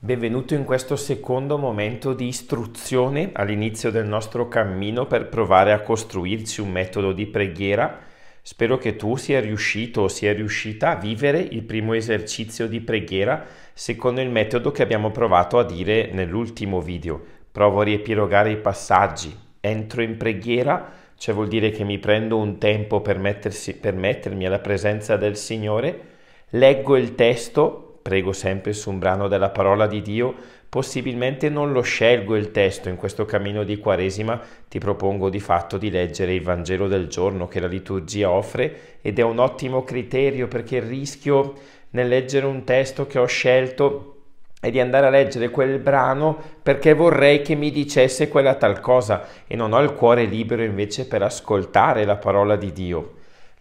Benvenuto in questo secondo momento di istruzione all'inizio del nostro cammino per provare a costruirci un metodo di preghiera. Spero che tu sia riuscito o sia riuscita a vivere il primo esercizio di preghiera secondo il metodo che abbiamo provato a dire nell'ultimo video. Provo a riepilogare i passaggi. Entro in preghiera, cioè vuol dire che mi prendo un tempo per, mettersi, per mettermi alla presenza del Signore. Leggo il testo, prego sempre su un brano della parola di Dio, possibilmente non lo scelgo il testo, in questo cammino di Quaresima ti propongo di fatto di leggere il Vangelo del giorno che la liturgia offre ed è un ottimo criterio perché il rischio nel leggere un testo che ho scelto è di andare a leggere quel brano perché vorrei che mi dicesse quella tal cosa e non ho il cuore libero invece per ascoltare la parola di Dio.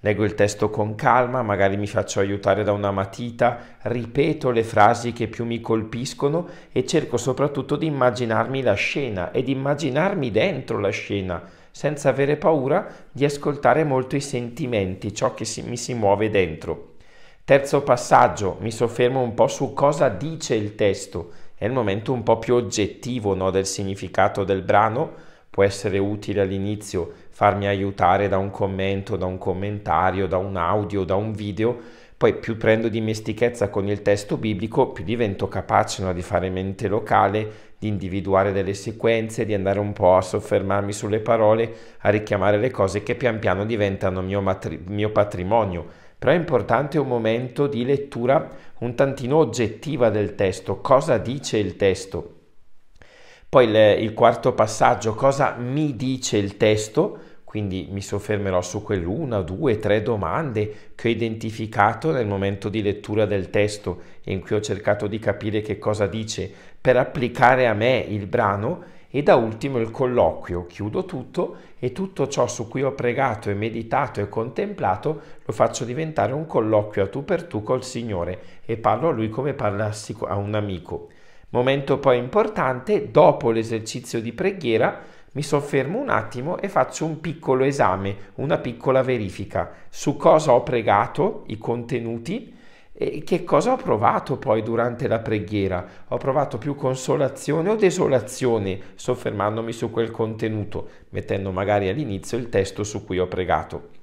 Leggo il testo con calma, magari mi faccio aiutare da una matita, ripeto le frasi che più mi colpiscono e cerco soprattutto di immaginarmi la scena e di immaginarmi dentro la scena, senza avere paura di ascoltare molto i sentimenti, ciò che si, mi si muove dentro. Terzo passaggio, mi soffermo un po' su cosa dice il testo, è il momento un po' più oggettivo no, del significato del brano, può essere utile all'inizio farmi aiutare da un commento, da un commentario, da un audio, da un video, poi più prendo dimestichezza con il testo biblico, più divento capace no, di fare mente locale, di individuare delle sequenze, di andare un po' a soffermarmi sulle parole, a richiamare le cose che pian piano diventano mio, matri- mio patrimonio. Però è importante un momento di lettura un tantino oggettiva del testo, cosa dice il testo poi il, il quarto passaggio, cosa mi dice il testo? Quindi mi soffermerò su quell'una, due, tre domande che ho identificato nel momento di lettura del testo e in cui ho cercato di capire che cosa dice per applicare a me il brano e da ultimo il colloquio. Chiudo tutto e tutto ciò su cui ho pregato e meditato e contemplato lo faccio diventare un colloquio a tu per tu col Signore e parlo a Lui come parlassi a un amico. Momento poi importante, dopo l'esercizio di preghiera mi soffermo un attimo e faccio un piccolo esame, una piccola verifica su cosa ho pregato, i contenuti e che cosa ho provato poi durante la preghiera. Ho provato più consolazione o desolazione soffermandomi su quel contenuto, mettendo magari all'inizio il testo su cui ho pregato.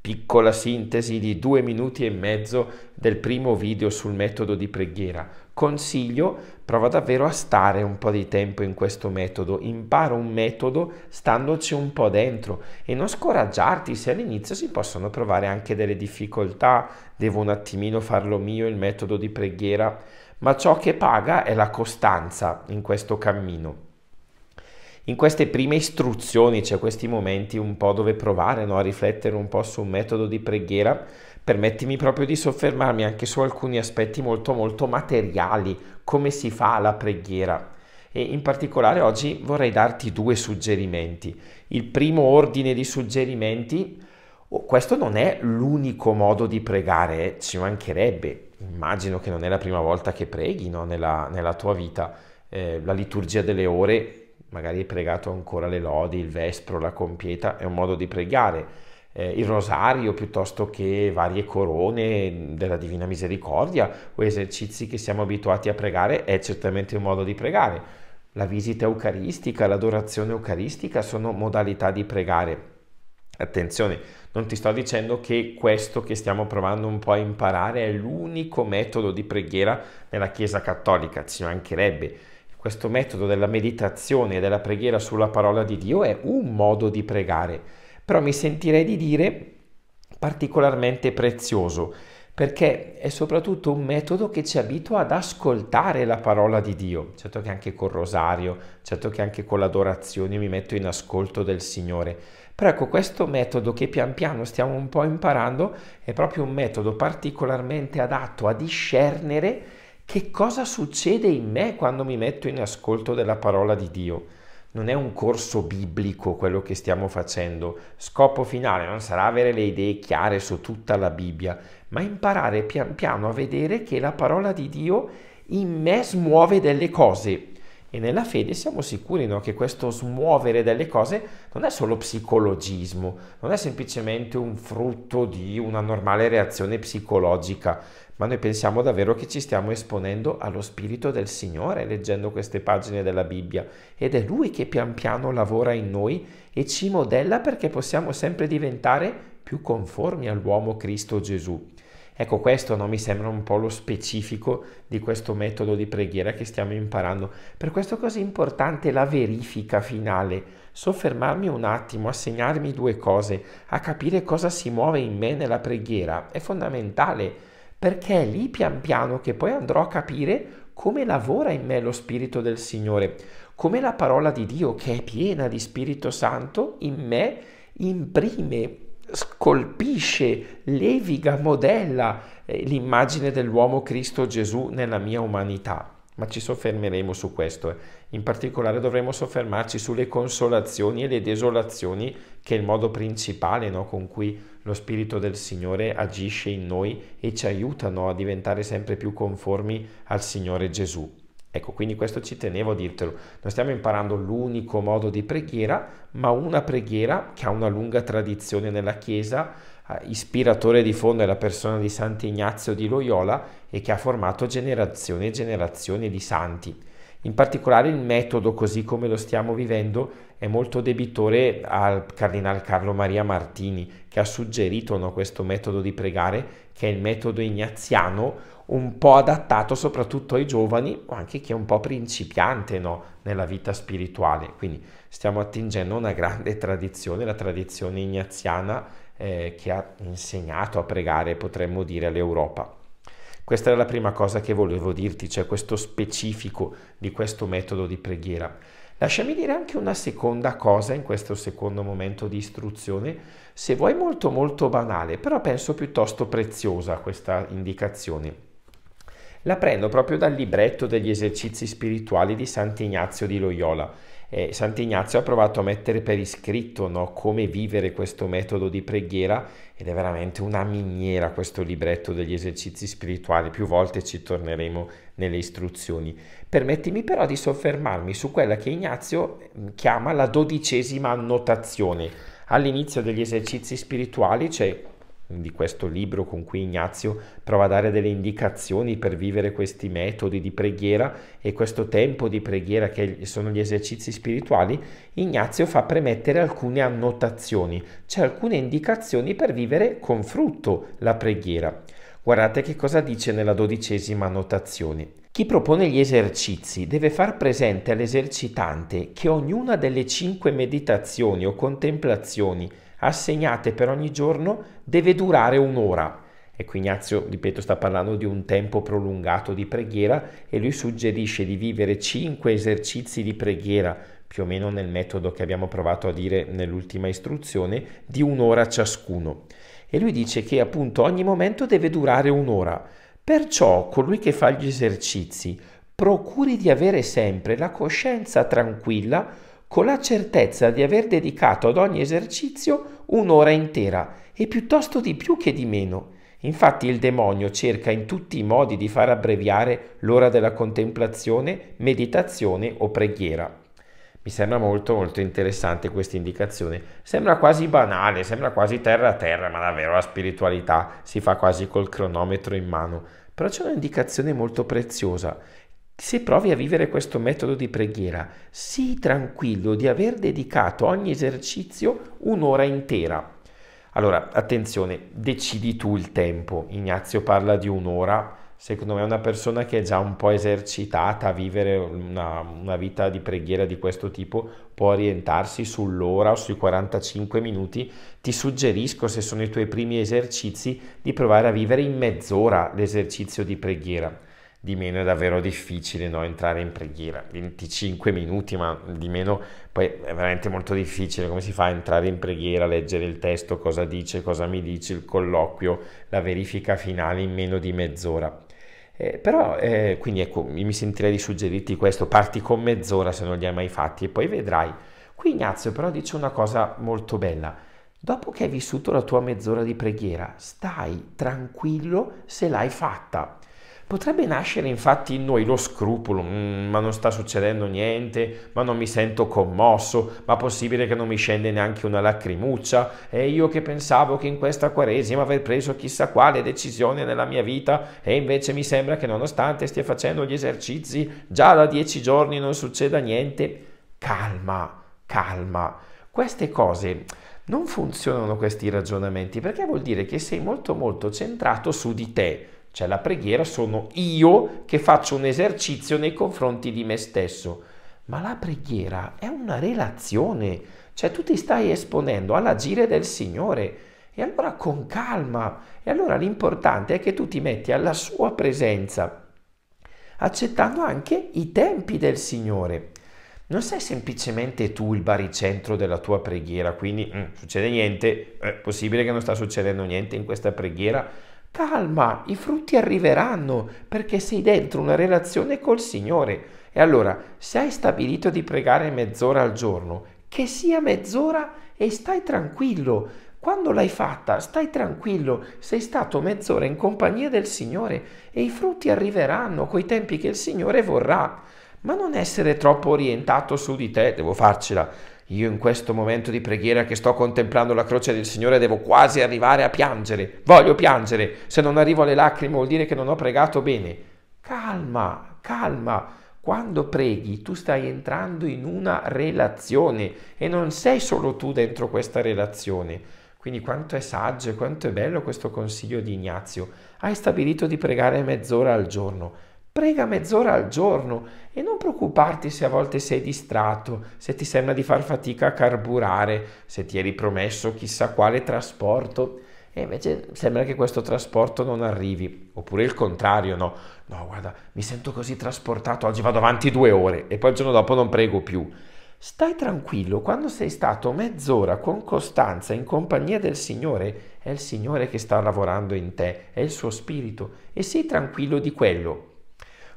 Piccola sintesi di due minuti e mezzo del primo video sul metodo di preghiera. Consiglio Prova davvero a stare un po' di tempo in questo metodo, impara un metodo standoci un po' dentro e non scoraggiarti se all'inizio si possono provare anche delle difficoltà, devo un attimino farlo mio il metodo di preghiera, ma ciò che paga è la costanza in questo cammino in queste prime istruzioni c'è cioè questi momenti un po' dove provare no? a riflettere un po' su un metodo di preghiera Permettimi proprio di soffermarmi anche su alcuni aspetti molto molto materiali, come si fa la preghiera. E in particolare oggi vorrei darti due suggerimenti. Il primo ordine di suggerimenti, questo non è l'unico modo di pregare, eh, ci mancherebbe, immagino che non è la prima volta che preghi no? nella, nella, tua vita, eh, la liturgia delle ore, magari hai pregato ancora le lodi, il vespro, la compieta, è un modo di pregare eh, il rosario piuttosto che varie corone della Divina Misericordia o esercizi che siamo abituati a pregare è certamente un modo di pregare. La visita eucaristica, l'adorazione eucaristica sono modalità di pregare. Attenzione, non ti sto dicendo che questo che stiamo provando un po' a imparare è l'unico metodo di preghiera nella Chiesa Cattolica, ci mancherebbe. Questo metodo della meditazione e della preghiera sulla parola di Dio è un modo di pregare però mi sentirei di dire particolarmente prezioso, perché è soprattutto un metodo che ci abitua ad ascoltare la parola di Dio. Certo che anche col rosario, certo che anche con l'adorazione mi metto in ascolto del Signore. Però ecco, questo metodo che pian piano stiamo un po' imparando è proprio un metodo particolarmente adatto a discernere che cosa succede in me quando mi metto in ascolto della parola di Dio non è un corso biblico quello che stiamo facendo. Scopo finale non sarà avere le idee chiare su tutta la Bibbia, ma imparare pian piano a vedere che la parola di Dio in me smuove delle cose. E nella fede siamo sicuri no, che questo smuovere delle cose non è solo psicologismo, non è semplicemente un frutto di una normale reazione psicologica, ma noi pensiamo davvero che ci stiamo esponendo allo Spirito del Signore leggendo queste pagine della Bibbia ed è Lui che pian piano lavora in noi e ci modella perché possiamo sempre diventare più conformi all'uomo Cristo Gesù. Ecco, questo no, mi sembra un po' lo specifico di questo metodo di preghiera che stiamo imparando. Per questo è così importante la verifica finale, soffermarmi un attimo, assegnarmi due cose, a capire cosa si muove in me nella preghiera. È fondamentale perché è lì pian piano che poi andrò a capire come lavora in me lo Spirito del Signore, come la parola di Dio che è piena di Spirito Santo in me imprime, scolpisce, leviga, modella eh, l'immagine dell'uomo Cristo Gesù nella mia umanità. Ma ci soffermeremo su questo, eh. in particolare dovremo soffermarci sulle consolazioni e le desolazioni che è il modo principale no, con cui lo Spirito del Signore agisce in noi e ci aiutano a diventare sempre più conformi al Signore Gesù. Ecco, quindi questo ci tenevo a dirtelo. Non stiamo imparando l'unico modo di preghiera, ma una preghiera che ha una lunga tradizione nella Chiesa, eh, ispiratore di fondo è la persona di Sant'Ignazio di Loyola e che ha formato generazioni e generazioni di santi. In particolare il metodo, così come lo stiamo vivendo, è molto debitore al cardinale Carlo Maria Martini, che ha suggerito no, questo metodo di pregare, che è il metodo ignaziano, un po' adattato soprattutto ai giovani o anche chi è un po' principiante no, nella vita spirituale. Quindi stiamo attingendo una grande tradizione, la tradizione ignaziana, eh, che ha insegnato a pregare, potremmo dire, all'Europa. Questa era la prima cosa che volevo dirti, cioè questo specifico di questo metodo di preghiera. Lasciami dire anche una seconda cosa in questo secondo momento di istruzione, se vuoi molto molto banale, però penso piuttosto preziosa questa indicazione la prendo proprio dal libretto degli esercizi spirituali di Sant'Ignazio di Loyola. Eh, Sant'Ignazio ha provato a mettere per iscritto no, come vivere questo metodo di preghiera ed è veramente una miniera questo libretto degli esercizi spirituali, più volte ci torneremo nelle istruzioni. Permettimi però di soffermarmi su quella che Ignazio mm, chiama la dodicesima annotazione. All'inizio degli esercizi spirituali c'è di questo libro con cui Ignazio prova a dare delle indicazioni per vivere questi metodi di preghiera e questo tempo di preghiera che sono gli esercizi spirituali, Ignazio fa premettere alcune annotazioni, cioè alcune indicazioni per vivere con frutto la preghiera. Guardate che cosa dice nella dodicesima annotazione. Chi propone gli esercizi deve far presente all'esercitante che ognuna delle cinque meditazioni o contemplazioni assegnate per ogni giorno deve durare un'ora. E qui Ignazio, ripeto, sta parlando di un tempo prolungato di preghiera e lui suggerisce di vivere cinque esercizi di preghiera, più o meno nel metodo che abbiamo provato a dire nell'ultima istruzione, di un'ora ciascuno. E lui dice che appunto ogni momento deve durare un'ora. Perciò colui che fa gli esercizi procuri di avere sempre la coscienza tranquilla con la certezza di aver dedicato ad ogni esercizio un'ora intera, e piuttosto di più che di meno. Infatti il demonio cerca in tutti i modi di far abbreviare l'ora della contemplazione, meditazione o preghiera. Mi sembra molto molto interessante questa indicazione. Sembra quasi banale, sembra quasi terra a terra, ma davvero la spiritualità si fa quasi col cronometro in mano. Però c'è un'indicazione molto preziosa se provi a vivere questo metodo di preghiera, sii tranquillo di aver dedicato ogni esercizio un'ora intera. Allora, attenzione, decidi tu il tempo. Ignazio parla di un'ora. Secondo me una persona che è già un po' esercitata a vivere una, una vita di preghiera di questo tipo può orientarsi sull'ora o sui 45 minuti. Ti suggerisco, se sono i tuoi primi esercizi, di provare a vivere in mezz'ora l'esercizio di preghiera di meno è davvero difficile no? entrare in preghiera. 25 minuti, ma di meno poi è veramente molto difficile. Come si fa a entrare in preghiera, leggere il testo, cosa dice, cosa mi dice, il colloquio, la verifica finale in meno di mezz'ora. Eh, però, eh, quindi ecco, mi sentirei di suggerirti questo, parti con mezz'ora se non li hai mai fatti e poi vedrai. Qui Ignazio però dice una cosa molto bella. Dopo che hai vissuto la tua mezz'ora di preghiera, stai tranquillo se l'hai fatta. Potrebbe nascere infatti in noi lo scrupolo, mm, ma non sta succedendo niente, ma non mi sento commosso, ma possibile che non mi scende neanche una lacrimuccia, e io che pensavo che in questa quaresima aver preso chissà quale decisione nella mia vita, e invece mi sembra che nonostante stia facendo gli esercizi, già da dieci giorni non succeda niente. Calma, calma. Queste cose non funzionano questi ragionamenti perché vuol dire che sei molto molto centrato su di te cioè la preghiera sono io che faccio un esercizio nei confronti di me stesso. Ma la preghiera è una relazione, cioè tu ti stai esponendo all'agire del Signore. E allora con calma, e allora l'importante è che tu ti metti alla sua presenza, accettando anche i tempi del Signore. Non sei semplicemente tu il baricentro della tua preghiera, quindi mm, succede niente, è possibile che non sta succedendo niente in questa preghiera, Calma, i frutti arriveranno perché sei dentro una relazione col Signore. E allora, se hai stabilito di pregare mezz'ora al giorno, che sia mezz'ora e stai tranquillo, quando l'hai fatta, stai tranquillo, sei stato mezz'ora in compagnia del Signore e i frutti arriveranno coi tempi che il Signore vorrà. Ma non essere troppo orientato su di te, devo farcela, io in questo momento di preghiera che sto contemplando la croce del Signore devo quasi arrivare a piangere. Voglio piangere. Se non arrivo alle lacrime vuol dire che non ho pregato bene. Calma, calma. Quando preghi tu stai entrando in una relazione e non sei solo tu dentro questa relazione. Quindi quanto è saggio e quanto è bello questo consiglio di Ignazio. Hai stabilito di pregare mezz'ora al giorno Prega mezz'ora al giorno e non preoccuparti se a volte sei distratto, se ti sembra di far fatica a carburare, se ti eri promesso chissà quale trasporto e invece sembra che questo trasporto non arrivi. Oppure il contrario, no? No, guarda, mi sento così trasportato, oggi vado avanti due ore e poi il giorno dopo non prego più. Stai tranquillo, quando sei stato mezz'ora con costanza in compagnia del Signore, è il Signore che sta lavorando in te, è il suo spirito e sii tranquillo di quello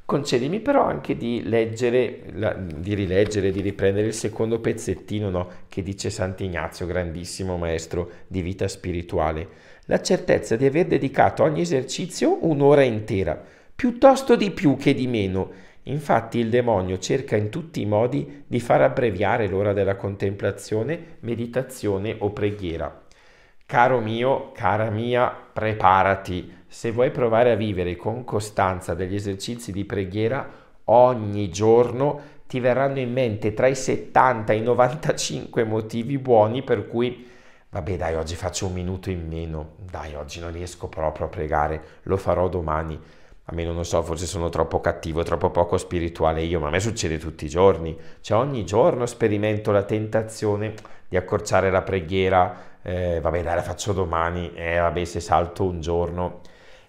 concedimi però anche di leggere, la, di rileggere, di riprendere il secondo pezzettino no? che dice Sant'Ignazio, grandissimo maestro di vita spirituale, la certezza di aver dedicato ogni esercizio un'ora intera, piuttosto di più che di meno. Infatti il demonio cerca in tutti i modi di far abbreviare l'ora della contemplazione, meditazione o preghiera. Caro mio, cara mia, preparati se vuoi provare a vivere con costanza degli esercizi di preghiera ogni giorno, ti verranno in mente tra i 70 e i 95 motivi buoni per cui vabbè dai oggi faccio un minuto in meno, dai oggi non riesco proprio a pregare, lo farò domani. A me non lo so, forse sono troppo cattivo, troppo poco spirituale io, ma a me succede tutti i giorni. Cioè ogni giorno sperimento la tentazione di accorciare la preghiera, eh, vabbè dai la faccio domani, eh vabbè se salto un giorno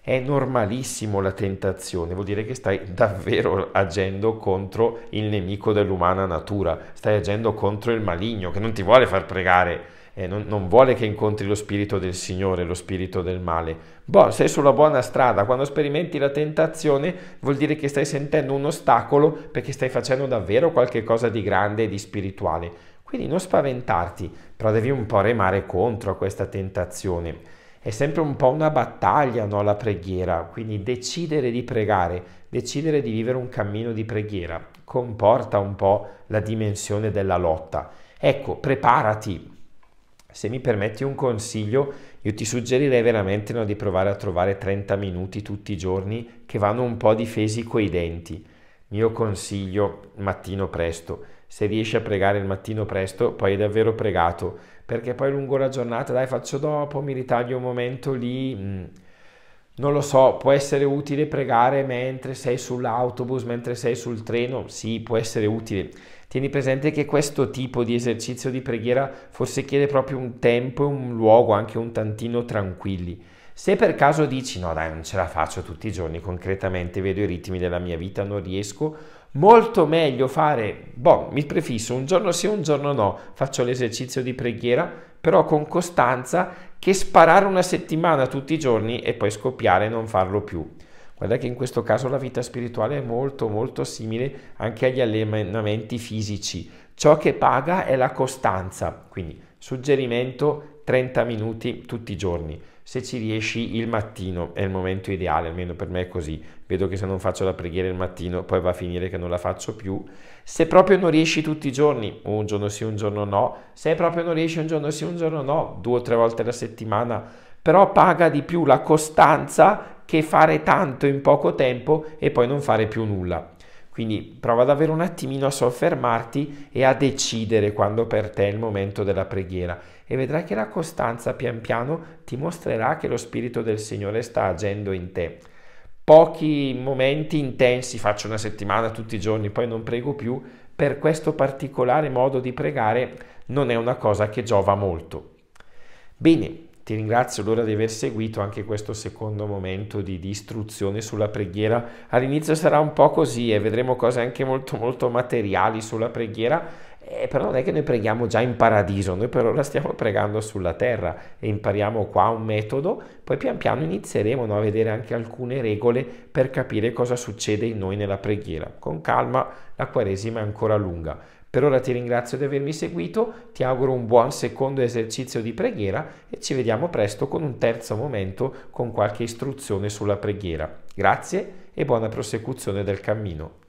è normalissimo la tentazione, vuol dire che stai davvero agendo contro il nemico dell'umana natura, stai agendo contro il maligno che non ti vuole far pregare, eh, non, non, vuole che incontri lo spirito del Signore, lo spirito del male. Boh, sei sulla buona strada, quando sperimenti la tentazione vuol dire che stai sentendo un ostacolo perché stai facendo davvero qualcosa di grande e di spirituale. Quindi non spaventarti, però devi un po' remare contro questa tentazione è sempre un po' una battaglia no, la preghiera, quindi decidere di pregare, decidere di vivere un cammino di preghiera comporta un po' la dimensione della lotta. Ecco, preparati. Se mi permetti un consiglio, io ti suggerirei veramente no, di provare a trovare 30 minuti tutti i giorni che vanno un po' difesi coi denti. Mio consiglio, mattino presto se riesci a pregare il mattino presto, poi hai davvero pregato, perché poi lungo la giornata, dai faccio dopo, mi ritaglio un momento lì, mh, mm. non lo so, può essere utile pregare mentre sei sull'autobus, mentre sei sul treno, sì, può essere utile. Tieni presente che questo tipo di esercizio di preghiera forse chiede proprio un tempo e un luogo anche un tantino tranquilli. Se per caso dici no dai non ce la faccio tutti i giorni concretamente, vedo i ritmi della mia vita, non riesco, molto meglio fare, boh, mi prefisso un giorno sì, un giorno no, faccio l'esercizio di preghiera, però con costanza, che sparare una settimana tutti i giorni e poi scoppiare e non farlo più. Guarda che in questo caso la vita spirituale è molto molto simile anche agli allenamenti fisici. Ciò che paga è la costanza, quindi suggerimento 30 minuti tutti i giorni se ci riesci il mattino è il momento ideale, almeno per me è così. Vedo che se non faccio la preghiera il mattino poi va a finire che non la faccio più. Se proprio non riesci tutti i giorni, un giorno sì, un giorno no, se proprio non riesci un giorno sì, un giorno no, due o tre volte alla settimana, però paga di più la costanza che fare tanto in poco tempo e poi non fare più nulla. Quindi prova davvero un attimino a soffermarti e a decidere quando per te è il momento della preghiera e vedrai che la costanza pian piano ti mostrerà che lo Spirito del Signore sta agendo in te. Pochi momenti intensi, faccio una settimana tutti i giorni, poi non prego più, per questo particolare modo di pregare non è una cosa che giova molto. Bene, ti ringrazio allora di aver seguito anche questo secondo momento di, istruzione sulla preghiera. All'inizio sarà un po' così e vedremo cose anche molto molto materiali sulla preghiera eh, però non è che noi preghiamo già in paradiso, noi per ora stiamo pregando sulla terra e impariamo qua un metodo, poi pian piano inizieremo no, a vedere anche alcune regole per capire cosa succede in noi nella preghiera. Con calma, la Quaresima è ancora lunga. Per ora ti ringrazio di avermi seguito, ti auguro un buon secondo esercizio di preghiera e ci vediamo presto con un terzo momento con qualche istruzione sulla preghiera. Grazie e buona prosecuzione del cammino.